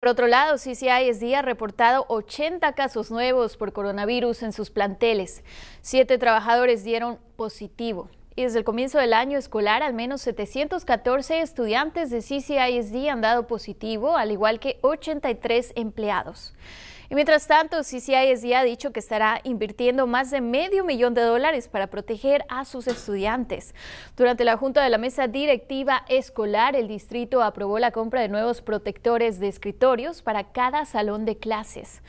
Por otro lado, CCI es día reportado 80 casos nuevos por coronavirus en sus planteles. Siete trabajadores dieron positivo. Y desde el comienzo del año escolar, al menos 714 estudiantes de CCISD han dado positivo, al igual que 83 empleados. Y mientras tanto, CCISD ha dicho que estará invirtiendo más de medio millón de dólares para proteger a sus estudiantes. Durante la junta de la mesa directiva escolar, el distrito aprobó la compra de nuevos protectores de escritorios para cada salón de clases.